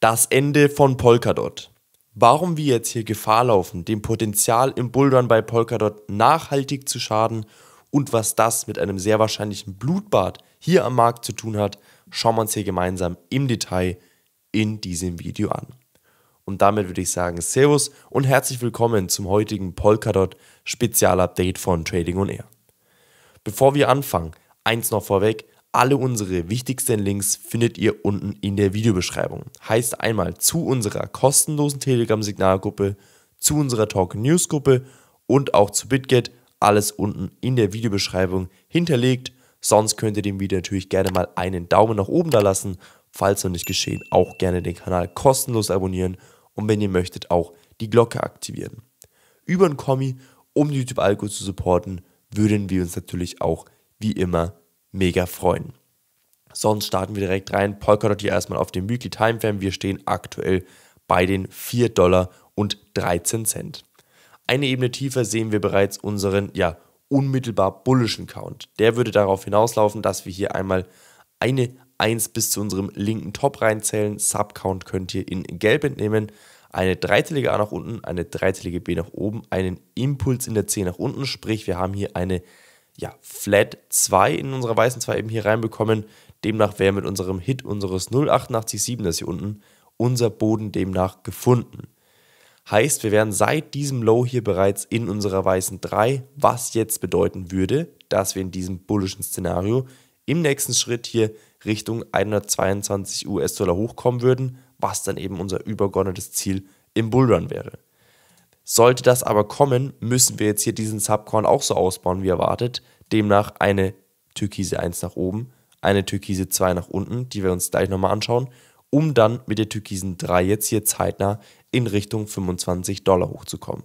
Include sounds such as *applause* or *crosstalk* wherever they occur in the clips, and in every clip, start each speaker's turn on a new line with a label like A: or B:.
A: Das Ende von Polkadot. Warum wir jetzt hier Gefahr laufen, dem Potenzial im Bullrun bei Polkadot nachhaltig zu schaden und was das mit einem sehr wahrscheinlichen Blutbad hier am Markt zu tun hat, schauen wir uns hier gemeinsam im Detail in diesem Video an. Und damit würde ich sagen, Servus und herzlich willkommen zum heutigen Polkadot Spezialupdate von Trading on Air. Bevor wir anfangen, eins noch vorweg, alle unsere wichtigsten Links findet ihr unten in der Videobeschreibung. Heißt einmal zu unserer kostenlosen Telegram-Signalgruppe, zu unserer Talk News-Gruppe und auch zu BitGet. Alles unten in der Videobeschreibung hinterlegt. Sonst könnt ihr dem Video natürlich gerne mal einen Daumen nach oben da lassen. Falls noch nicht geschehen, auch gerne den Kanal kostenlos abonnieren und wenn ihr möchtet, auch die Glocke aktivieren. Über ein Kommi, um YouTube Algo zu supporten, würden wir uns natürlich auch wie immer mega freuen. Sonst starten wir direkt rein. Polkadot hier erstmal auf dem Weekly Timeframe. Wir stehen aktuell bei den 4 Dollar und 13 Cent. Eine Ebene tiefer sehen wir bereits unseren, ja, unmittelbar bullischen Count. Der würde darauf hinauslaufen, dass wir hier einmal eine 1 bis zu unserem linken Top reinzählen. Subcount könnt ihr in Gelb entnehmen. Eine dreizellige A nach unten, eine dreizellige B nach oben, einen Impuls in der C nach unten, sprich wir haben hier eine ja, Flat 2 in unserer weißen 2 eben hier reinbekommen. Demnach wäre mit unserem Hit unseres 0,887, das hier unten, unser Boden demnach gefunden. Heißt, wir wären seit diesem Low hier bereits in unserer weißen 3, was jetzt bedeuten würde, dass wir in diesem bullischen Szenario im nächsten Schritt hier Richtung 122 US-Dollar hochkommen würden, was dann eben unser übergeordnetes Ziel im Bullrun wäre. Sollte das aber kommen, müssen wir jetzt hier diesen Subcorn auch so ausbauen wie erwartet. Demnach eine Türkise 1 nach oben, eine Türkise 2 nach unten, die wir uns gleich nochmal anschauen, um dann mit der Türkisen 3 jetzt hier zeitnah in Richtung 25 Dollar hochzukommen.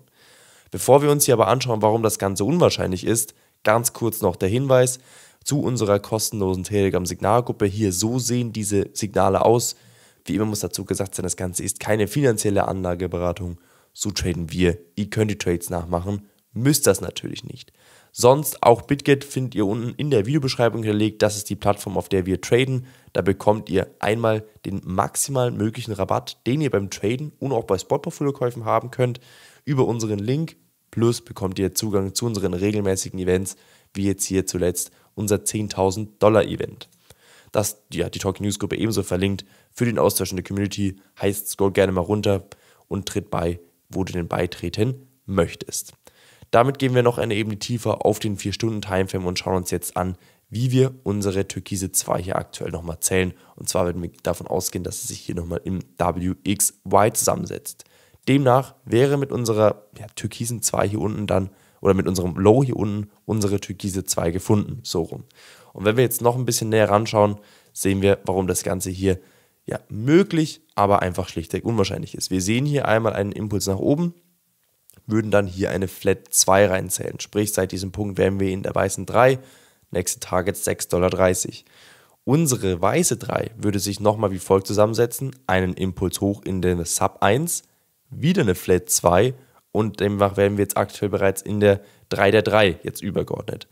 A: Bevor wir uns hier aber anschauen, warum das Ganze unwahrscheinlich ist, ganz kurz noch der Hinweis zu unserer kostenlosen Telegram-Signalgruppe. Hier so sehen diese Signale aus. Wie immer muss dazu gesagt sein, das Ganze ist keine finanzielle Anlageberatung so traden wir. Ihr könnt die Trades nachmachen, müsst das natürlich nicht. Sonst auch BitGet findet ihr unten in der Videobeschreibung hinterlegt. Das ist die Plattform, auf der wir traden. Da bekommt ihr einmal den maximalen möglichen Rabatt, den ihr beim Traden und auch bei Spotportfolio-Käufen haben könnt, über unseren Link. Plus bekommt ihr Zugang zu unseren regelmäßigen Events, wie jetzt hier zuletzt unser 10.000 Dollar Event. Das ja, die Talk News Gruppe ebenso verlinkt. Für den Austausch in der Community heißt, scroll gerne mal runter und tritt bei wo du denn beitreten möchtest. Damit gehen wir noch eine Ebene tiefer auf den 4-Stunden-Timeframe und schauen uns jetzt an, wie wir unsere Türkise 2 hier aktuell nochmal zählen. Und zwar werden wir davon ausgehen, dass es sich hier nochmal im WXY zusammensetzt. Demnach wäre mit unserer ja, Türkisen 2 hier unten dann oder mit unserem Low hier unten unsere Türkise 2 gefunden, so rum. Und wenn wir jetzt noch ein bisschen näher ranschauen, sehen wir, warum das Ganze hier ja, möglich, aber einfach schlichtweg unwahrscheinlich ist. Wir sehen hier einmal einen Impuls nach oben, würden dann hier eine Flat 2 reinzählen. Sprich, seit diesem Punkt wären wir in der weißen 3, nächste Target 6,30 Dollar. Unsere weiße 3 würde sich nochmal wie folgt zusammensetzen: einen Impuls hoch in den Sub 1, wieder eine Flat 2 und demnach wären wir jetzt aktuell bereits in der 3 der 3 jetzt übergeordnet.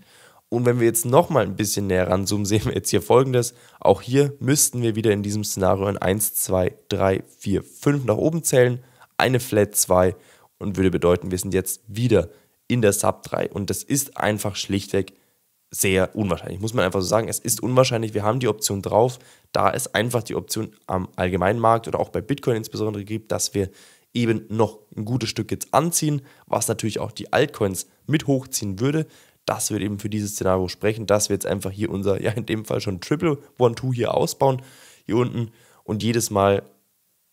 A: Und wenn wir jetzt nochmal ein bisschen näher ranzoomen, sehen wir jetzt hier folgendes. Auch hier müssten wir wieder in diesem Szenario ein 1, 2, 3, 4, 5 nach oben zählen, eine Flat 2 und würde bedeuten, wir sind jetzt wieder in der Sub 3. Und das ist einfach schlichtweg sehr unwahrscheinlich, muss man einfach so sagen. Es ist unwahrscheinlich, wir haben die Option drauf, da es einfach die Option am allgemeinen Markt oder auch bei Bitcoin insbesondere gibt, dass wir eben noch ein gutes Stück jetzt anziehen, was natürlich auch die Altcoins mit hochziehen würde das wird eben für dieses Szenario sprechen, dass wir jetzt einfach hier unser, *laughs* ja in dem Fall schon Triple One-Two hier ausbauen, hier unten und jedes Mal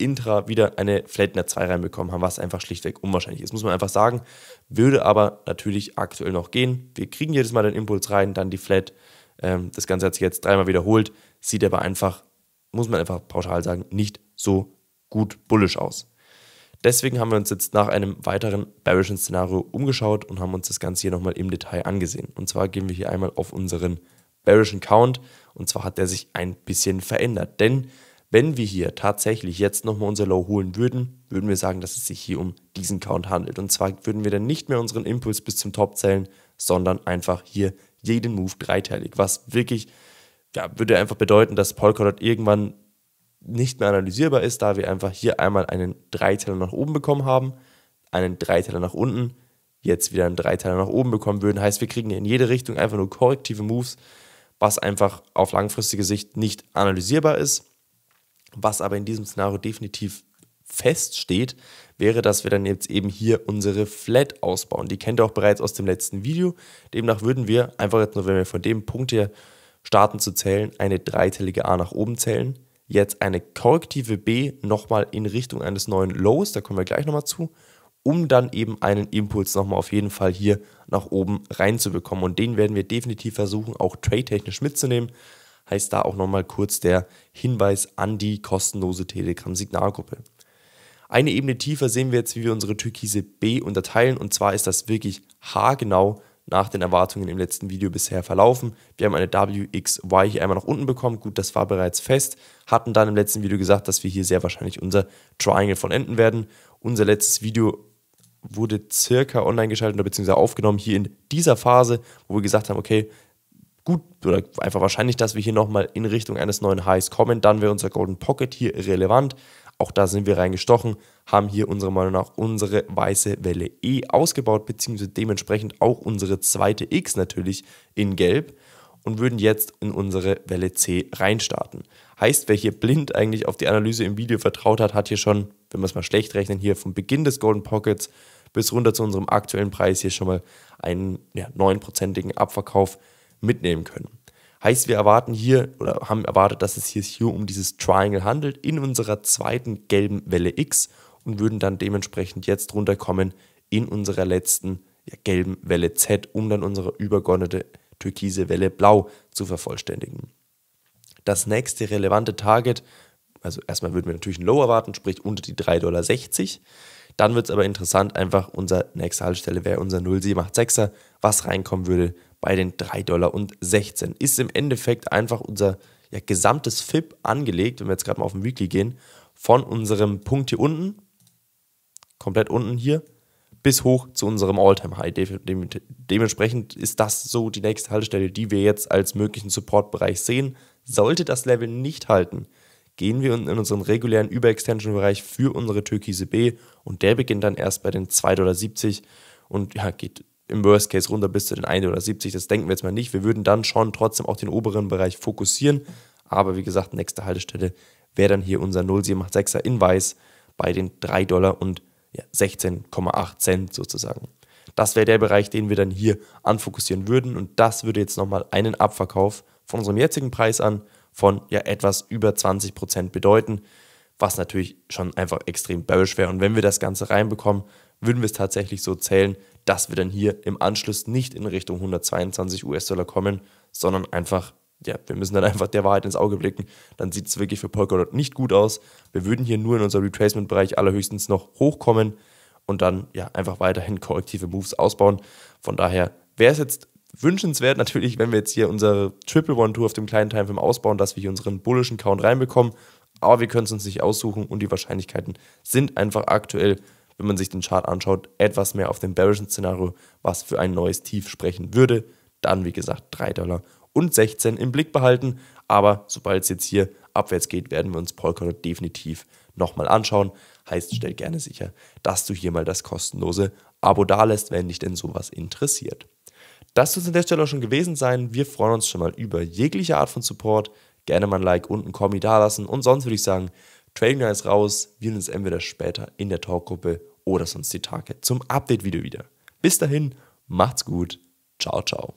A: intra wieder eine Flatner 2 reinbekommen haben, was einfach schlichtweg unwahrscheinlich ist, muss man einfach sagen. Würde aber natürlich aktuell noch gehen. Wir kriegen jedes Mal den Impuls rein, dann die Flat. Ähm, das Ganze hat sich jetzt dreimal wiederholt, sieht aber einfach, muss man einfach pauschal sagen, nicht so gut bullisch aus. Deswegen haben wir uns jetzt nach einem weiteren bearischen Szenario umgeschaut und haben uns das Ganze hier nochmal im Detail angesehen. Und zwar gehen wir hier einmal auf unseren bearischen Count und zwar hat der sich ein bisschen verändert, denn wenn wir hier tatsächlich jetzt nochmal unser Low holen würden, würden wir sagen, dass es sich hier um diesen Count handelt. Und zwar würden wir dann nicht mehr unseren Impuls bis zum Top zählen, sondern einfach hier jeden Move dreiteilig, was wirklich ja, würde einfach bedeuten, dass Polkadot irgendwann nicht mehr analysierbar ist, da wir einfach hier einmal einen Dreiteiler nach oben bekommen haben, einen Dreiteiler nach unten, jetzt wieder einen Dreiteiler nach oben bekommen würden. Heißt, wir kriegen in jede Richtung einfach nur korrektive Moves, was einfach auf langfristige Sicht nicht analysierbar ist. Was aber in diesem Szenario definitiv feststeht, wäre, dass wir dann jetzt eben hier unsere Flat ausbauen. Die kennt ihr auch bereits aus dem letzten Video. Demnach würden wir einfach jetzt nur, wenn wir von dem Punkt hier starten zu zählen, eine dreiteilige A nach oben zählen jetzt eine korrektive B nochmal in Richtung eines neuen Lows, da kommen wir gleich nochmal zu, um dann eben einen Impuls nochmal auf jeden Fall hier nach oben reinzubekommen. Und den werden wir definitiv versuchen, auch trade-technisch mitzunehmen. Heißt da auch nochmal kurz der Hinweis an die kostenlose Telegram-Signalgruppe. Eine Ebene tiefer sehen wir jetzt, wie wir unsere türkise B unterteilen. Und zwar ist das wirklich haargenau nach den Erwartungen im letzten Video bisher verlaufen. Wir haben eine WXY hier einmal nach unten bekommen. Gut, das war bereits fest. Hatten dann im letzten Video gesagt, dass wir hier sehr wahrscheinlich unser Triangle vollenden werden. Unser letztes Video wurde circa online geschaltet oder beziehungsweise aufgenommen hier in dieser Phase, wo wir gesagt haben, okay, gut oder einfach wahrscheinlich, dass wir hier nochmal in Richtung eines neuen Highs kommen. Dann wäre unser Golden Pocket hier relevant. Auch da sind wir reingestochen, haben hier unserer Meinung nach unsere weiße Welle E ausgebaut, beziehungsweise dementsprechend auch unsere zweite X natürlich in Gelb und würden jetzt in unsere Welle C reinstarten. Heißt, wer hier blind eigentlich auf die Analyse im Video vertraut hat, hat hier schon, wenn wir es mal schlecht rechnen, hier vom Beginn des Golden Pockets bis runter zu unserem aktuellen Preis hier schon mal einen ja, 9%igen Abverkauf mitnehmen können. Heißt, wir erwarten hier oder haben erwartet, dass es hier, hier um dieses Triangle handelt in unserer zweiten gelben Welle X und würden dann dementsprechend jetzt runterkommen in unserer letzten ja, gelben Welle Z, um dann unsere übergeordnete türkise Welle Blau zu vervollständigen. Das nächste relevante Target, also erstmal würden wir natürlich ein Low erwarten, sprich unter die 3,60 Dollar. Dann wird es aber interessant, einfach unsere nächste Haltestelle wäre unser 0,786er, was reinkommen würde, bei den 3,16 Dollar. Ist im Endeffekt einfach unser ja, gesamtes FIP angelegt, wenn wir jetzt gerade mal auf den Weekly gehen, von unserem Punkt hier unten, komplett unten hier, bis hoch zu unserem All-Time-High. De de dementsprechend ist das so die nächste Haltestelle, die wir jetzt als möglichen Support-Bereich sehen. Sollte das Level nicht halten, gehen wir in unseren regulären Überextension-Bereich für unsere türkise B und der beginnt dann erst bei den 2,70 Dollar und ja, geht im Worst Case runter bis zu den 1 oder 70. Das denken wir jetzt mal nicht. Wir würden dann schon trotzdem auch den oberen Bereich fokussieren. Aber wie gesagt, nächste Haltestelle wäre dann hier unser 0786er in Weiß bei den 3 Dollar und ja, 16,8 Cent sozusagen. Das wäre der Bereich, den wir dann hier anfokussieren würden. Und das würde jetzt nochmal einen Abverkauf von unserem jetzigen Preis an von ja etwas über 20 Prozent bedeuten, was natürlich schon einfach extrem bearish wäre. Und wenn wir das Ganze reinbekommen, würden wir es tatsächlich so zählen, dass wir dann hier im Anschluss nicht in Richtung 122 US-Dollar kommen, sondern einfach, ja, wir müssen dann einfach der Wahrheit ins Auge blicken. Dann sieht es wirklich für Polkadot nicht gut aus. Wir würden hier nur in unserem Retracement-Bereich allerhöchstens noch hochkommen und dann ja einfach weiterhin korrektive Moves ausbauen. Von daher wäre es jetzt wünschenswert natürlich, wenn wir jetzt hier unsere Triple One Tour auf dem kleinen Timeframe ausbauen, dass wir hier unseren bullischen Count reinbekommen. Aber wir können es uns nicht aussuchen und die Wahrscheinlichkeiten sind einfach aktuell wenn man sich den Chart anschaut, etwas mehr auf dem Bearishing-Szenario, was für ein neues Tief sprechen würde. Dann, wie gesagt, 3 Dollar und 16 im Blick behalten. Aber sobald es jetzt hier abwärts geht, werden wir uns Polkadot definitiv nochmal anschauen. Heißt, stell gerne sicher, dass du hier mal das kostenlose Abo dalässt, wenn dich denn sowas interessiert. Das soll es an der Stelle auch schon gewesen sein. Wir freuen uns schon mal über jegliche Art von Support. Gerne mal ein Like und ein Kommi dalassen. Und sonst würde ich sagen, Trading ist raus. Wir sehen uns entweder später in der Talkgruppe oder sonst die Tage zum Update-Video wieder. Bis dahin, macht's gut, ciao, ciao.